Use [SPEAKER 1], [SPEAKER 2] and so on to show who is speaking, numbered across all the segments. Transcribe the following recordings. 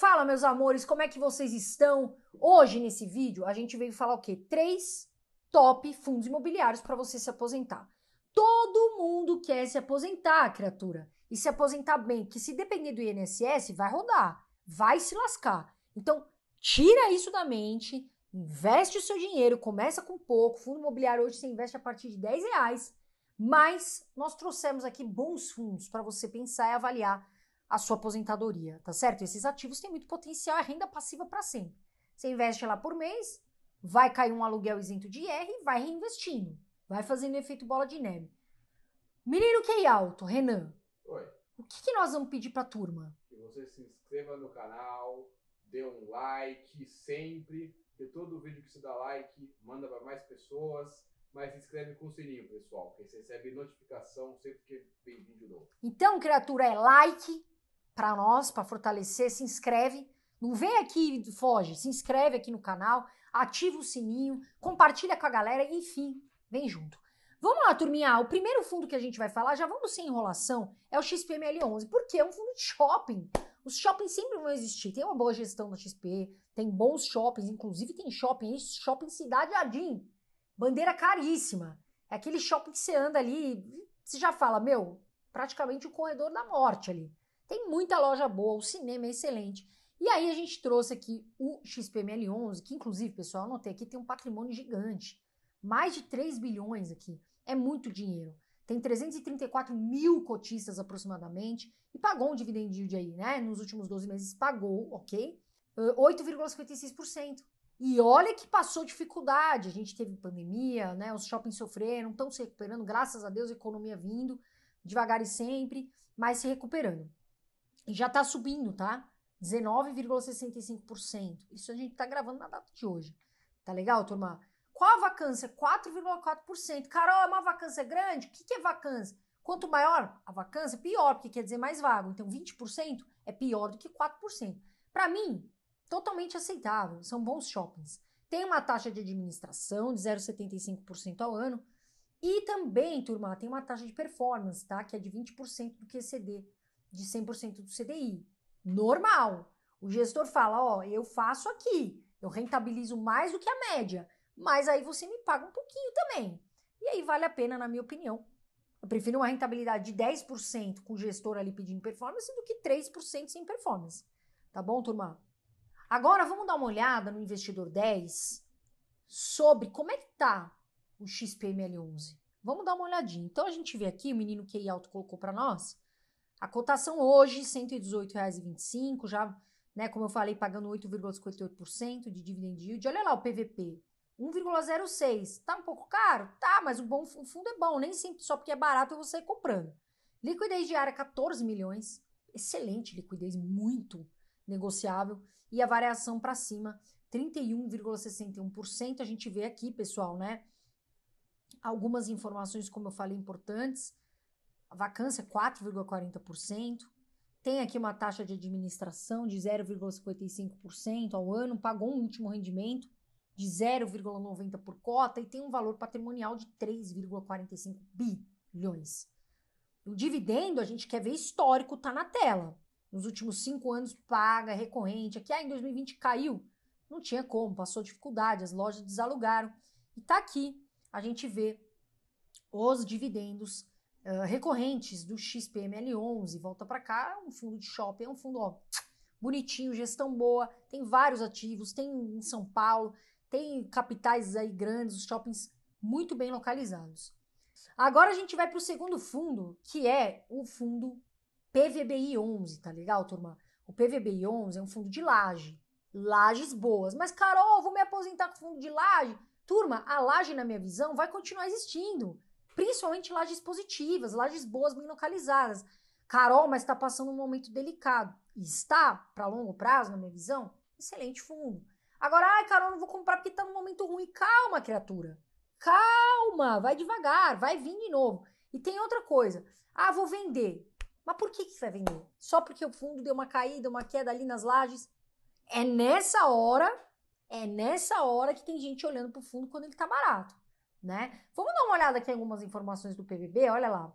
[SPEAKER 1] Fala, meus amores, como é que vocês estão? Hoje, nesse vídeo, a gente veio falar o quê? Três top fundos imobiliários para você se aposentar. Todo mundo quer se aposentar, criatura. E se aposentar bem, que se depender do INSS, vai rodar, vai se lascar. Então, tira isso da mente, investe o seu dinheiro, começa com pouco. Fundo imobiliário hoje você investe a partir de 10 reais. Mas nós trouxemos aqui bons fundos para você pensar e avaliar a sua aposentadoria, tá certo? Esses ativos têm muito potencial, é renda passiva para sempre. Você investe lá por mês, vai cair um aluguel isento de IR e vai reinvestindo, vai fazendo efeito bola de neve. Menino que é alto, Renan. Oi. O que, que nós vamos pedir para a turma? Que você se inscreva no canal, dê um like sempre, porque todo vídeo que você dá like manda para mais pessoas mas se inscreve com o sininho, pessoal, que você recebe notificação sempre que vem vídeo novo. Então, criatura, é like, para nós, para fortalecer, se inscreve. Não vem aqui e foge, se inscreve aqui no canal, ativa o sininho, compartilha com a galera, enfim, vem junto. Vamos lá, turminha. O primeiro fundo que a gente vai falar, já vamos sem enrolação, é o XPML11, porque é um fundo de shopping. Os shoppings sempre vão existir. Tem uma boa gestão da XP, tem bons shoppings, inclusive tem shopping, shopping Cidade Jardim. Bandeira caríssima. É aquele shopping que você anda ali, você já fala, meu, praticamente o corredor da morte ali. Tem muita loja boa, o cinema é excelente. E aí a gente trouxe aqui o XPML11, que inclusive, pessoal, anotei aqui, tem um patrimônio gigante. Mais de 3 bilhões aqui. É muito dinheiro. Tem 334 mil cotistas aproximadamente e pagou um dividend yield aí, né? Nos últimos 12 meses pagou, ok? 8,56%. Ah, e olha que passou dificuldade. A gente teve pandemia, né? Os shoppings sofreram, estão se recuperando, graças a Deus, a economia vindo devagar e sempre, mas se recuperando já está subindo, tá? 19,65%. Isso a gente está gravando na data de hoje. Tá legal, turma? Qual a vacância? 4,4%. Carol, é uma vacância grande? O que, que é vacância? Quanto maior a vacância, pior, porque quer dizer mais vago. Então, 20% é pior do que 4%. Para mim, totalmente aceitável. São bons shoppings. Tem uma taxa de administração de 0,75% ao ano. E também, turma, tem uma taxa de performance, tá? Que é de 20% do QCD de 100% do CDI. Normal. O gestor fala: Ó, eu faço aqui, eu rentabilizo mais do que a média, mas aí você me paga um pouquinho também. E aí vale a pena, na minha opinião. Eu prefiro uma rentabilidade de 10% com o gestor ali pedindo performance do que 3% sem performance. Tá bom, turma? Agora vamos dar uma olhada no investidor 10 sobre como é que tá o XPML11. Vamos dar uma olhadinha. Então a gente vê aqui, o menino QI alto colocou para nós, a cotação hoje, R$ 118,25, já, né, como eu falei, pagando 8,58% de dividend yield. Olha lá o PVP, 1,06. Tá um pouco caro? Tá, mas o bom o fundo é bom, nem sempre só porque é barato eu é vou sair comprando. Liquidez diária 14 milhões, excelente liquidez, muito negociável e a variação para cima 31,61%. A gente vê aqui, pessoal, né? Algumas informações, como eu falei, importantes a vacância 4,40%, tem aqui uma taxa de administração de 0,55% ao ano, pagou um último rendimento de 0,90 por cota e tem um valor patrimonial de 3,45 bilhões. O dividendo, a gente quer ver histórico, tá na tela. Nos últimos cinco anos, paga, é recorrente. Aqui, ah, em 2020 caiu. Não tinha como, passou dificuldade, as lojas desalugaram. E tá aqui, a gente vê os dividendos recorrentes do XPML11, volta para cá, um fundo de shopping, é um fundo ó, bonitinho, gestão boa, tem vários ativos, tem em São Paulo, tem capitais aí grandes, os shoppings muito bem localizados. Agora a gente vai para o segundo fundo, que é o fundo PVBI11, tá legal, turma? O PVBI11 é um fundo de laje, lajes boas. Mas, Carol, vou me aposentar com fundo de laje? Turma, a laje, na minha visão, vai continuar existindo principalmente lajes positivas, lajes boas, bem localizadas. Carol, mas está passando um momento delicado. E está, para longo prazo, na minha visão, excelente fundo. Agora, ai, Carol, não vou comprar porque está num momento ruim. Calma, criatura. Calma, vai devagar, vai vir de novo. E tem outra coisa. Ah, vou vender. Mas por que, que vai vender? Só porque o fundo deu uma caída, uma queda ali nas lajes? É nessa hora, é nessa hora que tem gente olhando para o fundo quando ele está barato né? Vamos dar uma olhada aqui em algumas informações do PVB olha lá.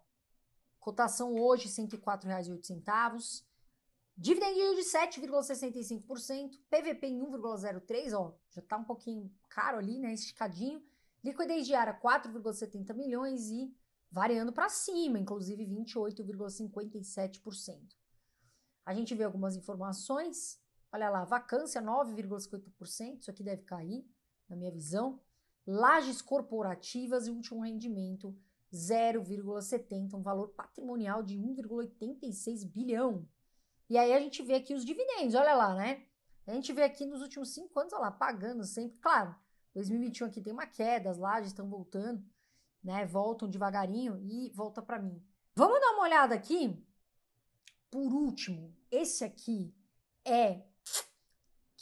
[SPEAKER 1] Cotação hoje, R$ 104,08. Dividend yield de 7,65%, PVP em 1,03, ó, já tá um pouquinho caro ali, né, esticadinho. Liquidez diária 4,70 milhões e variando para cima, inclusive 28,57%. A gente vê algumas informações. Olha lá, vacância 9,50%, isso aqui deve cair, na minha visão lajes corporativas e último rendimento 0,70, um valor patrimonial de 1,86 bilhão. E aí a gente vê aqui os dividendos, olha lá, né? A gente vê aqui nos últimos cinco anos, olha lá, pagando sempre. Claro, 2021 aqui tem uma queda, as lajes estão voltando, né? Voltam devagarinho e volta para mim. Vamos dar uma olhada aqui? Por último, esse aqui é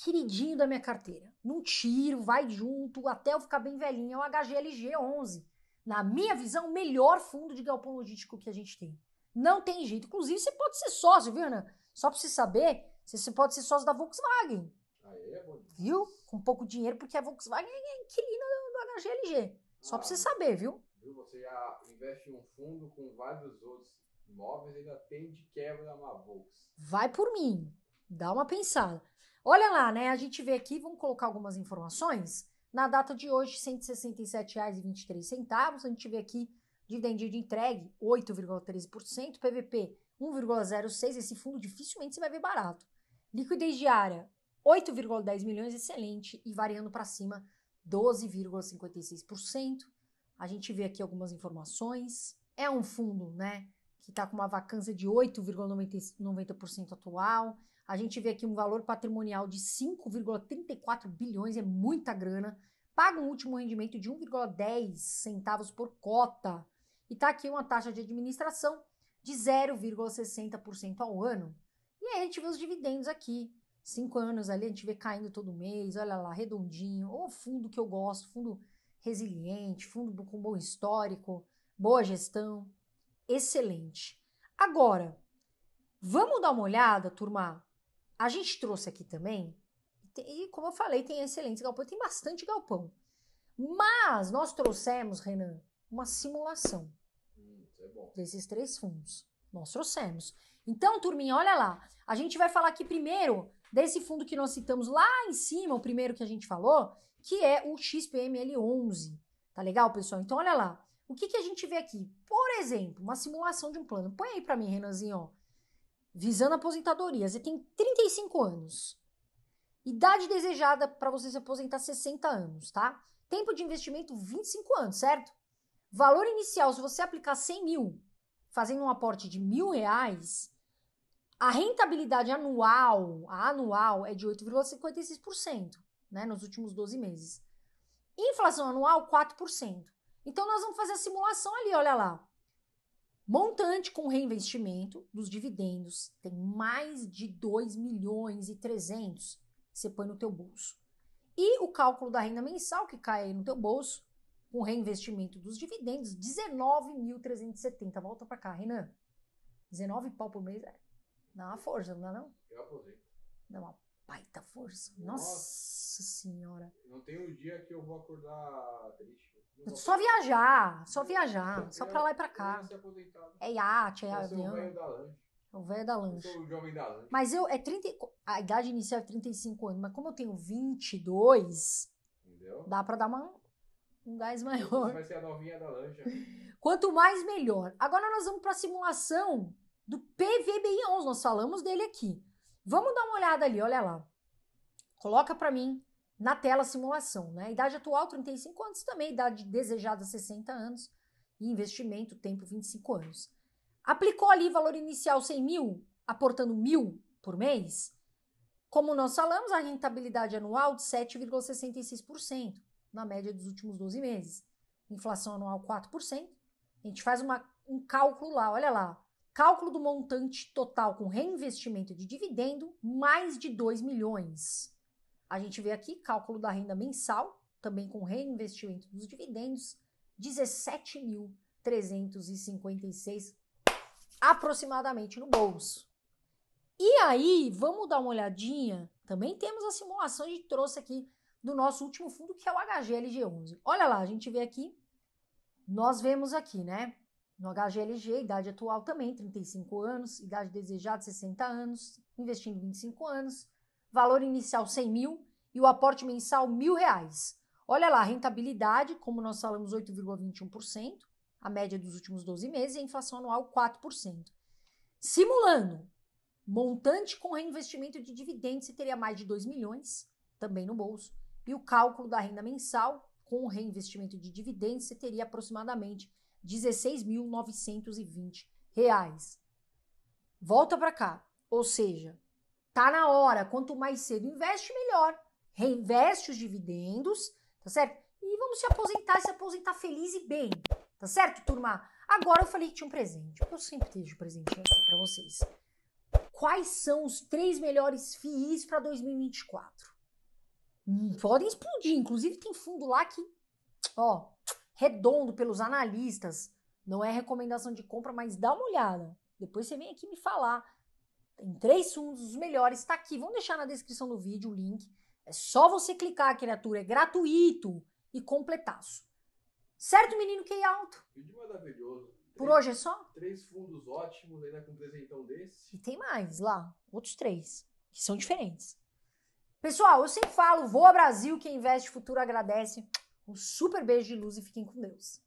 [SPEAKER 1] queridinho da minha carteira. Não tiro, vai junto, até eu ficar bem velhinha, é o HGLG 11. Na minha visão, o melhor fundo de galpão logístico que a gente tem. Não tem jeito. Inclusive, você pode ser sócio, viu, Ana? Só para você saber, você pode ser sócio da Volkswagen. Aê, ah, é, Viu? Com pouco dinheiro, porque a Volkswagen é inquilina do, do HGLG. Só pra para você ah, saber, viu? viu? Você já investe em um fundo com vários outros imóveis, ainda tem de quebra uma Volkswagen. Vai por mim. Dá uma pensada. Olha lá, né? A gente vê aqui, vamos colocar algumas informações. Na data de hoje, R$ 167,23. A gente vê aqui dividendo de entregue, 8,13%. PVP, 1,06%. Esse fundo dificilmente você vai ver barato. Liquidez diária, 8,10 milhões, excelente. E variando para cima, 12,56%. A gente vê aqui algumas informações. É um fundo, né? Que está com uma vacância de 8,90% atual a gente vê aqui um valor patrimonial de 5,34 bilhões, é muita grana. Paga um último rendimento de 1,10 centavos por cota. E está aqui uma taxa de administração de 0,60% ao ano. E aí a gente vê os dividendos aqui. Cinco anos ali, a gente vê caindo todo mês, olha lá, redondinho. O fundo que eu gosto, fundo resiliente, fundo com bom histórico, boa gestão, excelente. Agora, vamos dar uma olhada, turma, a gente trouxe aqui também, e como eu falei, tem excelentes galpão, tem bastante galpão. Mas nós trouxemos, Renan, uma simulação hum, é desses três fundos. Nós trouxemos. Então, turminha, olha lá. A gente vai falar aqui primeiro desse fundo que nós citamos lá em cima, o primeiro que a gente falou, que é o XPML11. Tá legal, pessoal? Então, olha lá. O que, que a gente vê aqui? Por exemplo, uma simulação de um plano. Põe aí para mim, Renanzinho, ó visando aposentadoria. Você tem 35 anos. Idade desejada para você se aposentar 60 anos, tá? Tempo de investimento 25 anos, certo? Valor inicial, se você aplicar 100 mil, fazendo um aporte de mil reais, a rentabilidade anual, a anual é de 8,56%, né, nos últimos 12 meses. Inflação anual, 4%. Então nós vamos fazer a simulação ali, olha lá. Montante com reinvestimento dos dividendos tem mais de 2 milhões e 300 você põe no teu bolso. E o cálculo da renda mensal que cai aí no teu bolso com reinvestimento dos dividendos 19.370. Volta para cá, Renan. 19 pau por mês é. Dá uma força, não dá é não? Eu aposento. Dá uma baita força. Nossa. Nossa. Nossa senhora. Não tem um dia que eu vou acordar triste. Vou só viajar, só viajar, só pra lá e pra cá. É iate, é avião. O velho da lanche. É eu sou o jovem da lanche. Mas eu, é 30, a idade inicial é 35 anos, mas como eu tenho 22, Entendeu? dá pra dar uma, um gás maior. vai ser a novinha da lanche. Quanto mais, melhor. Agora nós vamos pra simulação do PVBI11, nós falamos dele aqui. Vamos dar uma olhada ali, olha lá coloca para mim na tela a simulação, né? Idade atual 35 anos, também idade desejada 60 anos e investimento tempo 25 anos. Aplicou ali valor inicial 100 mil, aportando mil por mês. Como nós falamos, a rentabilidade anual de 7,66% na média dos últimos 12 meses. Inflação anual 4%. A gente faz uma, um cálculo lá, olha lá. Cálculo do montante total com reinvestimento de dividendo, mais de 2 milhões. A gente vê aqui cálculo da renda mensal, também com reinvestimento dos dividendos, 17.356 aproximadamente no bolso. E aí, vamos dar uma olhadinha. Também temos a simulação de trouxe aqui do nosso último fundo, que é o HGLG11. Olha lá, a gente vê aqui, nós vemos aqui, né? No HGLG, idade atual também, 35 anos, idade desejada, 60 anos, investindo 25 anos, valor inicial 100 mil e o aporte mensal mil reais. Olha lá, a rentabilidade, como nós falamos, 8,21%, a média dos últimos 12 meses, e a inflação anual 4%. Simulando, montante com reinvestimento de dividendos, você teria mais de 2 milhões, também no bolso, e o cálculo da renda mensal, com reinvestimento de dividendos, você teria aproximadamente R$ 16.920. Volta para cá, ou seja, Tá na hora, quanto mais cedo investe, melhor. Reinveste os dividendos, tá certo? E vamos se aposentar, se aposentar feliz e bem, tá certo, turma? Agora eu falei que tinha um presente, eu sempre deixo presente para vocês. Quais são os três melhores FIIs para 2024? Hum, podem explodir, inclusive tem fundo lá que, ó, redondo pelos analistas. Não é recomendação de compra, mas dá uma olhada. Depois você vem aqui me falar tem três fundos, os melhores, está aqui. Vamos deixar na descrição do vídeo o link. É só você clicar, criatura, é gratuito e completaço. Certo, menino que é alto? Vídeo maravilhoso. Por hoje é só? Três fundos ótimos, ainda né, com um presentão desse. E tem mais lá, outros três, que são diferentes. Pessoal, eu sempre falo, vou ao Brasil, quem investe futuro agradece. Um super beijo de luz e fiquem com Deus.